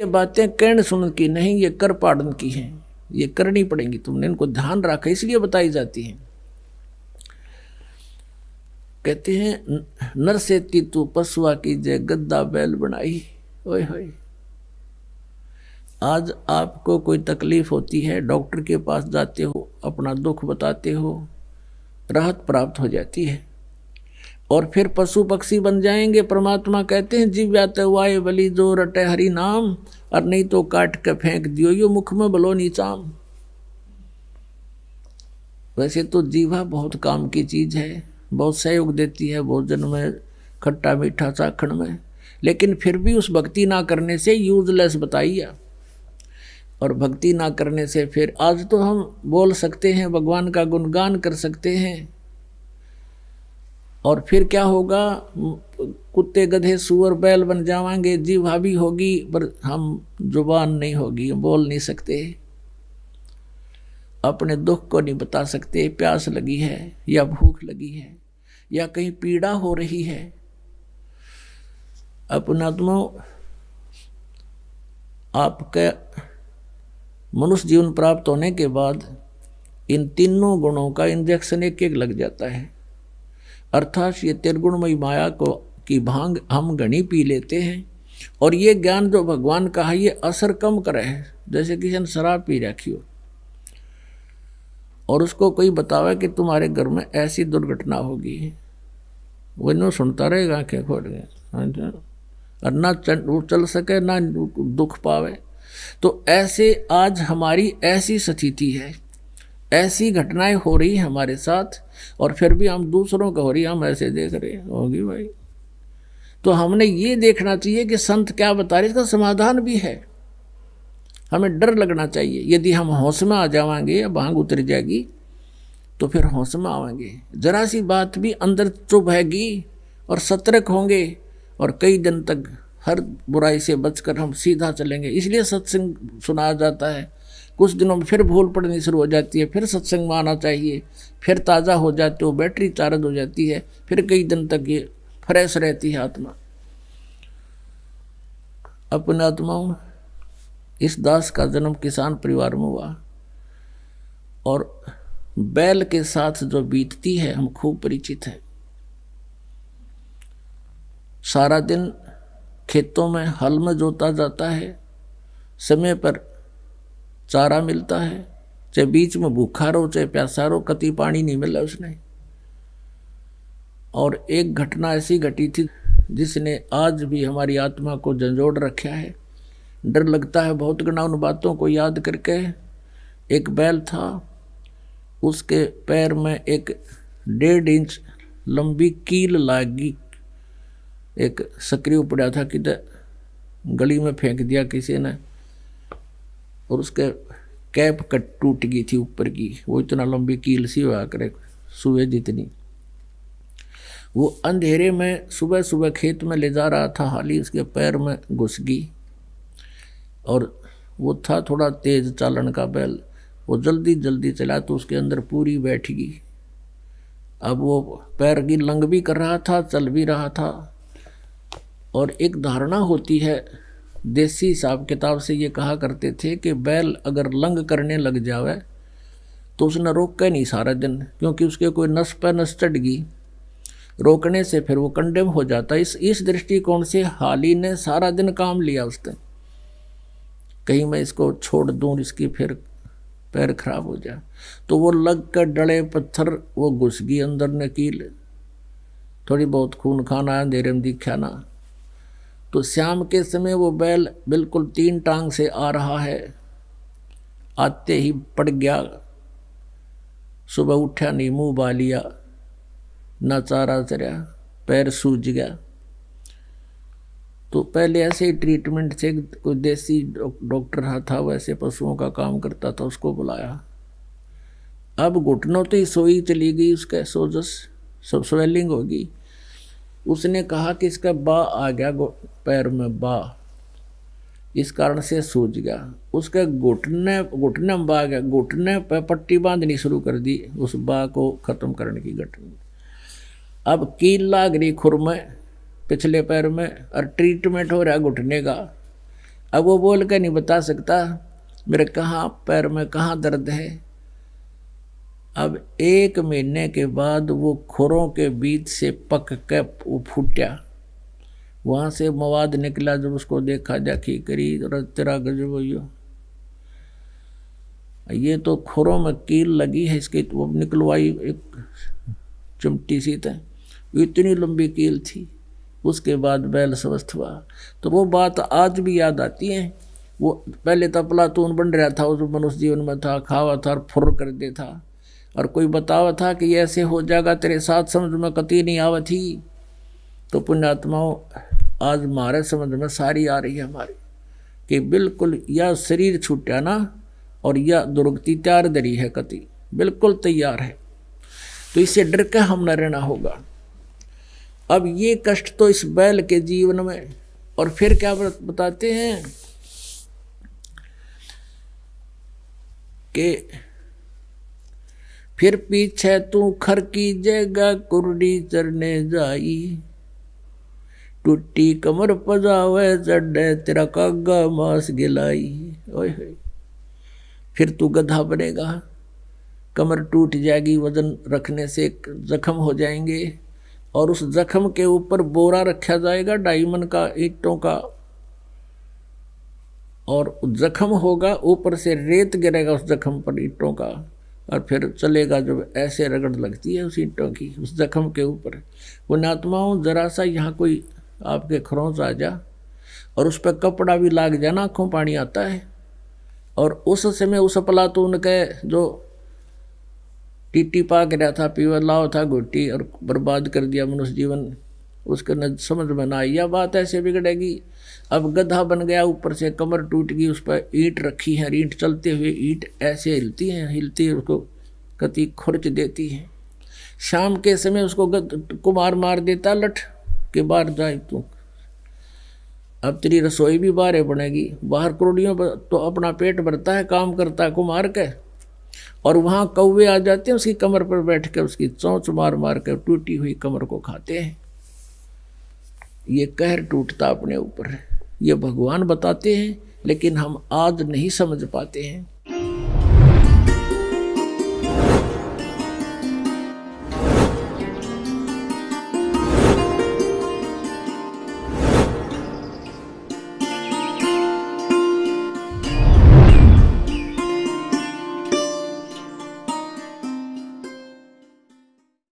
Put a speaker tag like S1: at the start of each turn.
S1: ये बातें कर्ण सुन की नहीं ये कर पाड़न की हैं ये करनी पड़ेंगी तुमने इनको ध्यान रखा इसलिए बताई जाती हैं कहते हैं नर से तू पशुआ की जय गद्दा बैल बनाई ओए होए आज आपको कोई तकलीफ होती है डॉक्टर के पास जाते हो अपना दुख बताते हो राहत प्राप्त हो जाती है और फिर पशु पक्षी बन जाएंगे परमात्मा कहते हैं जीव जाते वाय बली जो रटे हरि नाम और नहीं तो काट के फेंक दियो यो मुख में बलो नीचाम वैसे तो जीवा बहुत काम की चीज है बहुत सहयोग देती है भोजन में खट्टा मीठा चाखण में लेकिन फिर भी उस भक्ति ना करने से यूजलेस बताइए और भक्ति ना करने से फिर आज तो हम बोल सकते हैं भगवान का गुणगान कर सकते हैं और फिर क्या होगा कुत्ते गधे सुअर बैल बन जावांगे जीव हावी होगी पर हम जुबान नहीं होगी बोल नहीं सकते अपने दुख को नहीं बता सकते प्यास लगी है या भूख लगी है या कहीं पीड़ा हो रही है अपना तो आपके मनुष्य जीवन प्राप्त होने के बाद इन तीनों गुणों का इंजेक्शन एक एक लग जाता है अर्थात ये त्रिगुणमयी माया को की भांग हम गणी पी लेते हैं और ये ज्ञान जो तो भगवान का है ये असर कम करे है जैसे किसी ने शराब पी रखी हो और उसको कोई बतावे कि तुम्हारे घर में ऐसी दुर्घटना होगी वो इन सुनता रहेगा आँखें खोल गए हाँ और ना चल, वो चल सके ना दुख पावे तो ऐसे आज हमारी ऐसी स्थिति है ऐसी घटनाएं हो रही हमारे साथ और फिर भी हम दूसरों को हो रही हम ऐसे देख रहे होगी भाई तो हमने ये देखना चाहिए कि संत क्या बता रहे इसका समाधान भी है हमें डर लगना चाहिए यदि हम होश में आ जाएंगे या भांग उतर जाएगी तो फिर होश में आवेंगे जरा सी बात भी अंदर चुभ हैगी और सतर्क होंगे और कई दिन तक हर बुराई से बचकर हम सीधा चलेंगे इसलिए सत्संग सुनाया जाता है कुछ दिनों में फिर भूल पड़नी शुरू हो जाती है फिर सत्संग में आना चाहिए फिर ताज़ा हो जाते हो बैटरी चार्ज हो जाती है फिर कई दिन तक ये फ्रेश रहती है आत्मा अपने आत्माओं इस दास का जन्म किसान परिवार में हुआ और बैल के साथ जो बीतती है हम खूब परिचित हैं सारा दिन खेतों में हल में जोता जाता है समय पर चारा मिलता है चाहे बीच में भूखा रहो चाहे प्यासा रहो कति पानी नहीं मिला उसने और एक घटना ऐसी घटी थी जिसने आज भी हमारी आत्मा को झंझोड़ रखा है डर लगता है बहुत गुना उन बातों को याद करके एक बैल था उसके पैर में एक डेढ़ इंच लंबी कील लागी एक सक्रिय पड़ा था कि गली में फेंक दिया किसी ने और उसके कैप कट टूट गई थी ऊपर की वो इतना लंबी कील सी हुआ करे सुबह जितनी वो अंधेरे में सुबह सुबह खेत में ले जा रहा था हाली उसके पैर में घुस गई और वो था थोड़ा तेज चालन का बैल वो जल्दी जल्दी चला तो उसके अंदर पूरी बैठ गई अब वो पैर की लंग भी कर रहा था चल भी रहा था और एक धारणा होती है देसी हिसाब किताब से ये कहा करते थे कि बैल अगर लंग करने लग जावे तो उसने रोका नहीं सारा दिन क्योंकि उसके कोई नस पर नस चढ़ गई रोकने से फिर वो कंडेम हो जाता इस इस दृष्टिकोण से हाली ने सारा दिन काम लिया उसने कहीं मैं इसको छोड़ दूँ इसकी फिर पैर खराब हो जाए तो वो लग कर डड़े पत्थर वो घुस गई अंदर नकील थोड़ी बहुत खून खाना अंधेरे में दिखा ना तो शाम के समय वो बैल बिल्कुल तीन टांग से आ रहा है आते ही पड़ गया सुबह उठा नहीं मुँह बा लिया ना चारा चरा पैर सूज गया तो पहले ऐसे ही ट्रीटमेंट से कोई देसी डॉक्टर रहा था वैसे पशुओं का काम करता था उसको बुलाया अब घुटनों तो ही सोई चली गई उसके सोजस सब स्वेलिंग होगी उसने कहा कि इसका बा आ गया पैर में बा इस कारण से सूझ गया उसके घुटने घुटने में बा गया घुटने पर पट्टी बांधनी शुरू कर दी उस बा को ख़त्म करने की घटना अब कील लाग रही खुर में पिछले पैर में और ट्रीटमेंट हो रहा घुटने का अब वो बोल के नहीं बता सकता मेरे कहाँ पैर में कहाँ दर्द है अब एक महीने के बाद वो खुरों के बीच से पक के वो फूटा वहाँ से मवाद निकला जब उसको देखा जाखी करी तेरा गजब हो ये तो खुरों में कील लगी है इसकी वो तो निकलवाई एक चिमटी सी थे तो। इतनी लंबी कील थी उसके बाद बैल स्वस्थ हुआ तो वो बात आज भी याद आती है वो पहले तो तून बन रहा था उस मनुष्य जीवन में था खावा था और फुर कर दे था और कोई बतावा था कि ऐसे हो जाएगा तेरे साथ समझ में कति नहीं आवा थी तो पुण्यात्माओं आज हमारे समझ में सारी आ रही है हमारी कि बिल्कुल यह शरीर छूटा ना और यह दुर्गति तैयार दरी है कति बिल्कुल तैयार है तो इसे डर के हम न रहना होगा अब ये कष्ट तो इस बैल के जीवन में और फिर क्या बताते हैं कि फिर पीछे तू खर की जेगा कुर्डी चरने जाई टूटी कमर पजावे चढ़े तेरा कागा मास गिलाई ओए होए फिर तू गधा बनेगा कमर टूट जाएगी वजन रखने से जख्म हो जाएंगे और उस जख्म के ऊपर बोरा रखा जाएगा डायमंड का ईंटों का और जख्म होगा ऊपर से रेत गिरेगा उस जख्म पर ईंटों का और फिर चलेगा जब ऐसे रगड़ लगती है उस ईंटों की उस जख्म के ऊपर वो नात्माओं जरा सा यहाँ कोई आपके खरोंच आ जा और उस पर कपड़ा भी लाग जाना आँखों पानी आता है और उस समय उस पला तो उनके जो टीटी पा कर था पीवर लाओ था घुट्टी और बर्बाद कर दिया मनुष्य जीवन उसके न समझ में ना आई यह बात ऐसे बिगड़ेगी अब गधा बन गया ऊपर से कमर टूट गई उस पर ईंट रखी है ईंट चलते हुए ईंट ऐसे हिलती हैं हिलती है उसको कति खुर्च देती है शाम के समय उसको गद कुमार मार देता लठ के बाहर जाए तू अब तेरी रसोई भी बाहर बनेगी बाहर क्रोडियों पर तो अपना पेट भरता है काम करता है कुमार के और वहाँ कौवे आ जाते हैं उसकी कमर पर बैठ कर उसकी चौंच मार मार कर टूटी हुई कमर को खाते हैं ये कहर टूटता अपने ऊपर ये भगवान बताते हैं लेकिन हम आज नहीं समझ पाते हैं